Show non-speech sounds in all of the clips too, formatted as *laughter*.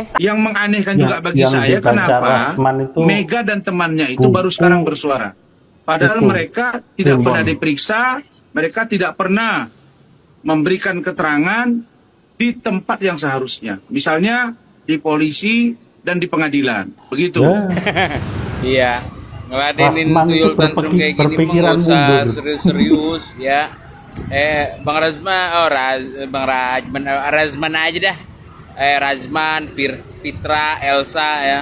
eh yang menganehkan ya, juga bagi saya kenapa itu Mega dan temannya itu buku. baru sekarang bersuara padahal mereka tidak pernah diperiksa mereka tidak pernah memberikan keterangan di tempat yang seharusnya misalnya di polisi dan di pengadilan begitu ya. *laughs* iya yeah. ngeladenin tuyul tantrum kayak gini mengusah serius-serius ya eh bang Razma oh Raz, bang Razman eh, Razman aja dah eh Rajman, Pir, Pitra, Elsa ya.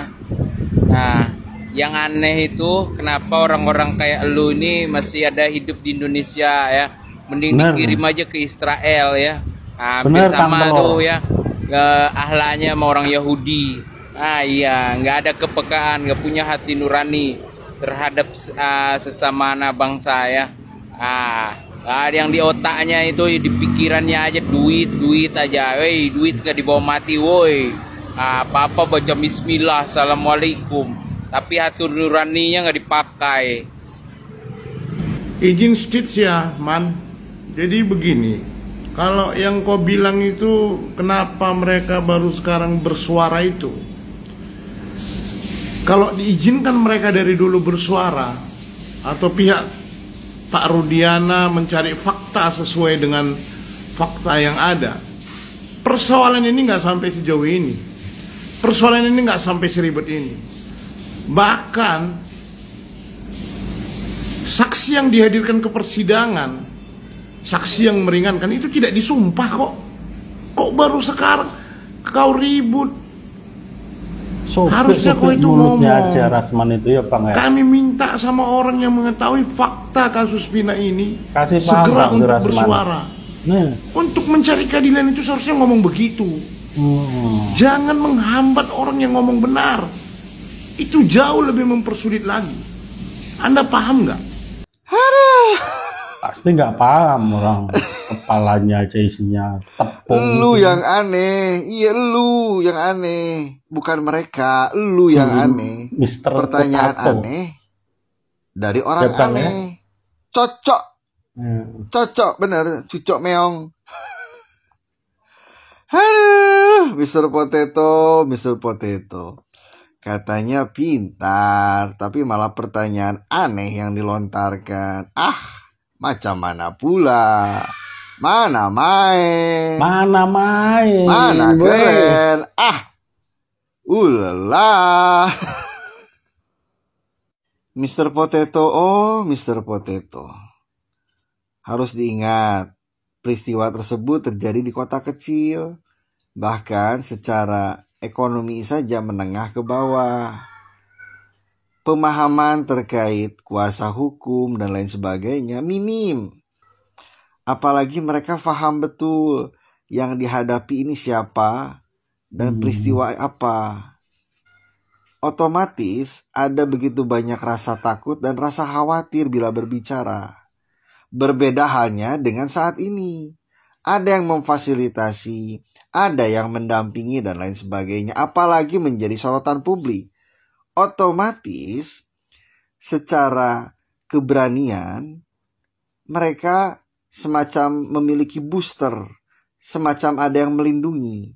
Nah, yang aneh itu kenapa orang-orang kayak lu ini masih ada hidup di Indonesia ya. Mending Bener. dikirim aja ke Israel ya. Hampir Bener, sama Tanglo. tuh ya. Ke ahlanya sama orang Yahudi. Ah iya, nggak ada kepekaan, nggak punya hati nurani terhadap uh, sesama anak bangsa ya. Ah, Nah, yang di otaknya itu di pikirannya aja duit duit aja woi duit gak dibawa mati woi apa apa baca bismillah assalamualaikum tapi hati nuraninya nggak dipakai izin stitch ya man jadi begini kalau yang kau bilang itu kenapa mereka baru sekarang bersuara itu kalau diizinkan mereka dari dulu bersuara atau pihak Pak Rudiana mencari fakta sesuai dengan fakta yang ada. Persoalan ini nggak sampai sejauh ini. Persoalan ini nggak sampai seribet ini. Bahkan saksi yang dihadirkan ke persidangan, saksi yang meringankan itu tidak disumpah kok. Kok baru sekarang kau ribut sobek, harusnya kau itu ngomong aja Rasman itu ya Bang ya. Kami minta sama orang yang mengetahui fakta kasus Pina ini Kasih paham, segera Bang, untuk Rasman. bersuara. Nah. Untuk mencari keadilan itu seharusnya ngomong begitu. Hmm. Jangan menghambat orang yang ngomong benar. Itu jauh lebih mempersulit lagi. Anda paham nggak? Aduh pasti nggak paham orang kepalanya aja isinya tepung lu gitu. yang aneh iya lu yang aneh bukan mereka lu si yang aneh Mister pertanyaan aneh dari orang Jatang, ya? aneh ya? cocok hmm. cocok bener cucok meong Halo, *laughs* Mr. Potato, Mister Potato. Katanya pintar, tapi malah pertanyaan aneh yang dilontarkan. Ah, macam mana pula mana main mana main mana keren Boy. ah ulala *laughs* Mr. Potato oh Mr. Potato harus diingat peristiwa tersebut terjadi di kota kecil bahkan secara ekonomi saja menengah ke bawah pemahaman terkait kuasa hukum dan lain sebagainya minim. Apalagi mereka faham betul yang dihadapi ini siapa dan hmm. peristiwa apa. Otomatis ada begitu banyak rasa takut dan rasa khawatir bila berbicara. Berbeda hanya dengan saat ini. Ada yang memfasilitasi, ada yang mendampingi dan lain sebagainya. Apalagi menjadi sorotan publik otomatis secara keberanian mereka semacam memiliki booster, semacam ada yang melindungi.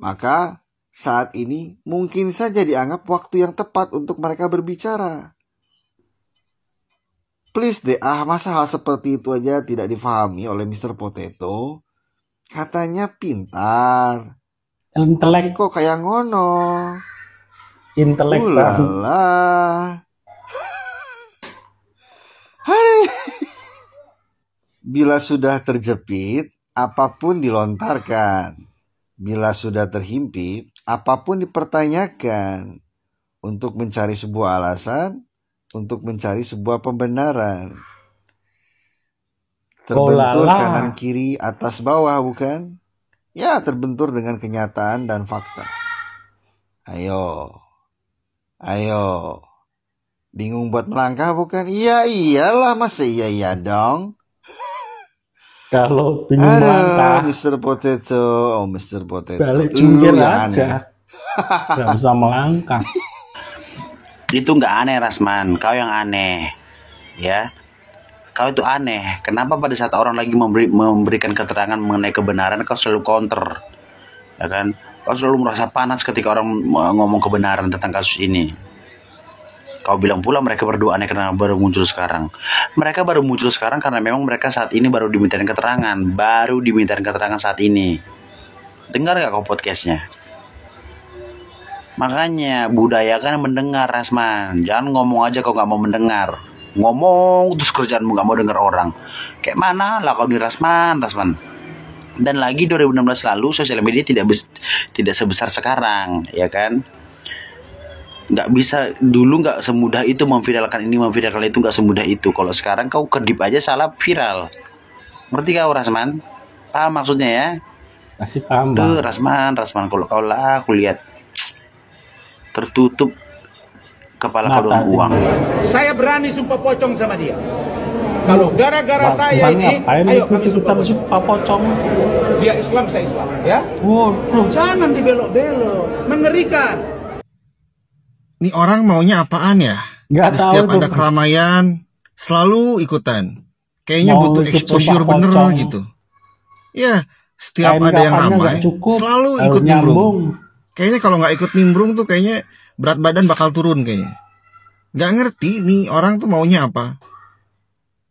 Maka saat ini mungkin saja dianggap waktu yang tepat untuk mereka berbicara. Please deh, ah masa hal seperti itu aja tidak difahami oleh Mr. Potato? Katanya pintar. Intelek. Tapi kok kayak ngono intelek lah Bila sudah terjepit, apapun dilontarkan. Bila sudah terhimpit, apapun dipertanyakan. Untuk mencari sebuah alasan, untuk mencari sebuah pembenaran. Terbentur oh kanan kiri atas bawah bukan? Ya, terbentur dengan kenyataan dan fakta. Ayo, Ayo. Bingung buat melangkah bukan? Iya iyalah mas iya iya dong. Kalau bingung Aduh, melangkah. Mr. Potato. Oh Mr. Potato. Balik jungkir aja. Gak usah melangkah. *laughs* Itu nggak aneh Rasman. Kau yang aneh. Ya. Kau itu aneh. Kenapa pada saat orang lagi memberi, memberikan keterangan mengenai kebenaran kau selalu counter? Ya kan? Kau selalu merasa panas ketika orang ngomong kebenaran tentang kasus ini. Kau bilang pula mereka berdua aneh karena baru muncul sekarang. Mereka baru muncul sekarang karena memang mereka saat ini baru dimintain keterangan. Baru dimintain keterangan saat ini. Dengar gak kau podcastnya? Makanya budaya kan mendengar Rasman. Jangan ngomong aja kau gak mau mendengar. Ngomong terus kerjaanmu gak mau dengar orang. Kayak mana lah kau di Rasman, Rasman dan lagi 2016 lalu sosial media tidak tidak sebesar sekarang ya kan nggak bisa dulu nggak semudah itu memviralkan ini memviralkan itu nggak semudah itu kalau sekarang kau kedip aja salah viral ngerti kau Rasman paham maksudnya ya masih paham Duh, Rasman Rasman kalau kau lah aku lihat tertutup kepala kau uang saya berani sumpah pocong sama dia kalau gara-gara saya ini ayo kami kita masuk pocong, dia Islam saya Islam ya Waduh. jangan dibelok-belok mengerikan ini orang maunya apaan ya Gak Di setiap ada tuh. keramaian selalu ikutan kayaknya Mau butuh exposure bener pocong. gitu ya setiap Kain ada yang ramai cukup, selalu ikut nimbrung kayaknya kalau nggak ikut nimbrung tuh kayaknya berat badan bakal turun kayaknya nggak ngerti nih orang tuh maunya apa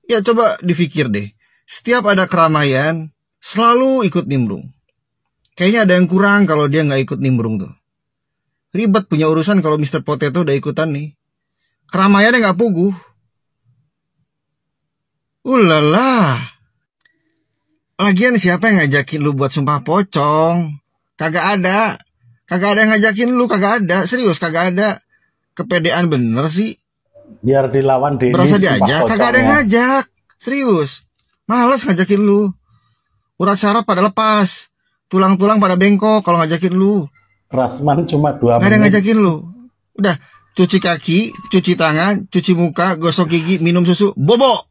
Ya coba difikir deh. Setiap ada keramaian, selalu ikut nimbrung. Kayaknya ada yang kurang kalau dia nggak ikut nimbrung tuh. Ribet punya urusan kalau Mr. Potato udah ikutan nih. Keramaian Keramaiannya nggak puguh. Ulala. Lagian siapa yang ngajakin lu buat sumpah pocong? Kagak ada. Kagak ada yang ngajakin lu, kagak ada. Serius, kagak ada. Kepedean bener sih biar dilawan Denny merasa diajak kagak ada ngajak serius males ngajakin lu urat saraf pada lepas tulang-tulang pada bengkok kalau ngajakin lu Rasman cuma dua gak ada ngajakin lu udah cuci kaki cuci tangan cuci muka gosok gigi minum susu bobo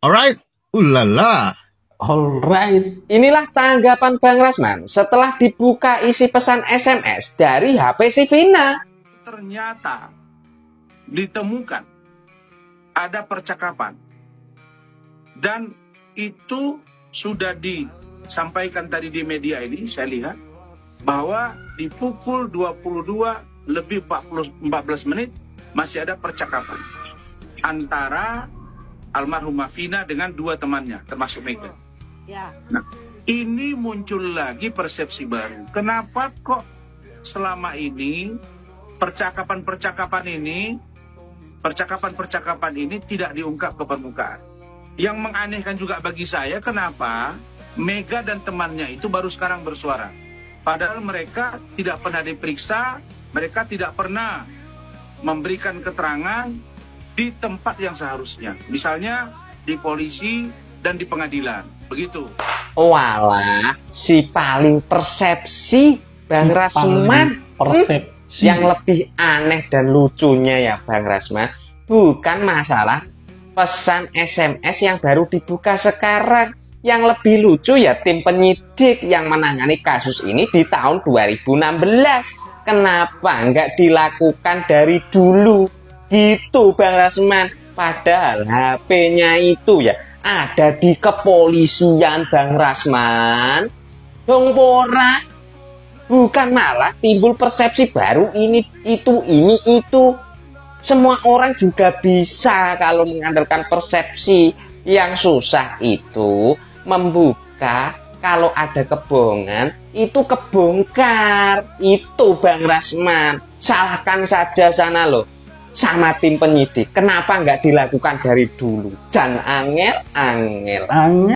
alright ulala Alright. Inilah tanggapan Bang Rasman setelah dibuka isi pesan SMS dari HP si Vina. Ternyata ditemukan ada percakapan dan itu sudah disampaikan tadi di media ini saya lihat bahwa di pukul 22 lebih 40, 14 menit masih ada percakapan antara almarhumah Vina dengan dua temannya termasuk Mega. Ya. Nah, ini muncul lagi persepsi baru. Kenapa kok selama ini percakapan-percakapan ini percakapan-percakapan ini tidak diungkap ke permukaan. Yang menganehkan juga bagi saya kenapa Mega dan temannya itu baru sekarang bersuara. Padahal mereka tidak pernah diperiksa, mereka tidak pernah memberikan keterangan di tempat yang seharusnya. Misalnya di polisi dan di pengadilan. Begitu. Walah, si paling persepsi Bang Rasuman. Hmm? Persepsi. Anjir. Yang iya. lebih aneh dan lucunya ya Bang Rasma, bukan masalah pesan SMS yang baru dibuka sekarang. Yang lebih lucu ya tim penyidik yang menangani kasus ini di tahun 2016. Kenapa nggak dilakukan dari dulu? Gitu Bang Rasman. Padahal HP-nya itu ya ada di kepolisian Bang Rasman. Dong bukan malah timbul persepsi baru ini itu ini itu semua orang juga bisa kalau mengandalkan persepsi yang susah itu membuka kalau ada kebohongan itu kebongkar itu Bang Rasman salahkan saja sana loh sama tim penyidik kenapa nggak dilakukan dari dulu jangan angel angel angel